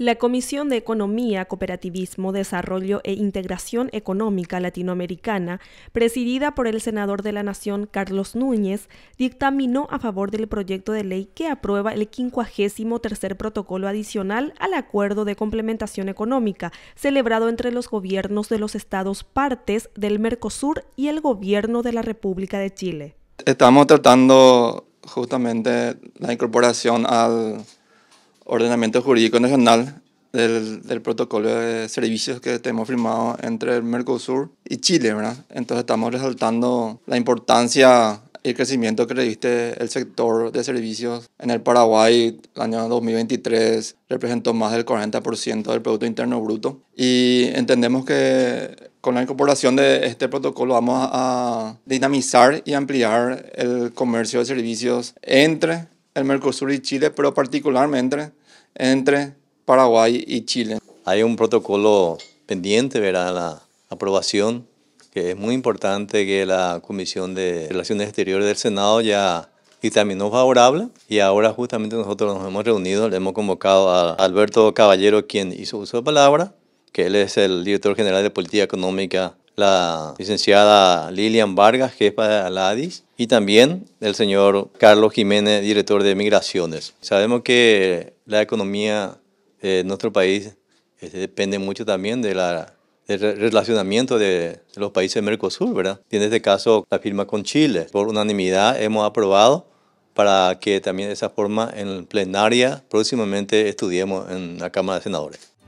La Comisión de Economía, Cooperativismo, Desarrollo e Integración Económica Latinoamericana, presidida por el senador de la Nación Carlos Núñez, dictaminó a favor del proyecto de ley que aprueba el 53 protocolo adicional al Acuerdo de Complementación Económica, celebrado entre los gobiernos de los estados partes del Mercosur y el gobierno de la República de Chile. Estamos tratando justamente la incorporación al ordenamiento jurídico nacional del, protocolo de servicios que tenemos firmado entre el Mercosur y Chile, ¿verdad? Entonces estamos resaltando la importancia y el crecimiento que reviste el sector de servicios en el Paraguay. El año 2023 representó más del 40% del Producto Interno Bruto y entendemos que con la incorporación de este protocolo vamos a dinamizar y ampliar el comercio de servicios entre Mercosur y Chile, pero particularmente entre Paraguay y Chile. Hay un protocolo pendiente, verá la aprobación, que es muy importante que la Comisión de Relaciones Exteriores del Senado ya dictaminó favorable y ahora justamente nosotros nos hemos reunido, le hemos convocado a Alberto Caballero, quien hizo uso de palabra, que él es el director general de Política Económica la licenciada Lilian Vargas, jefa de Aladis, y también el señor Carlos Jiménez, director de Migraciones. Sabemos que la economía de nuestro país este, depende mucho también de relacionamiento de los países de Mercosur, ¿verdad? Y este caso, la firma con Chile. Por unanimidad hemos aprobado para que también de esa forma en plenaria próximamente estudiemos en la Cámara de Senadores.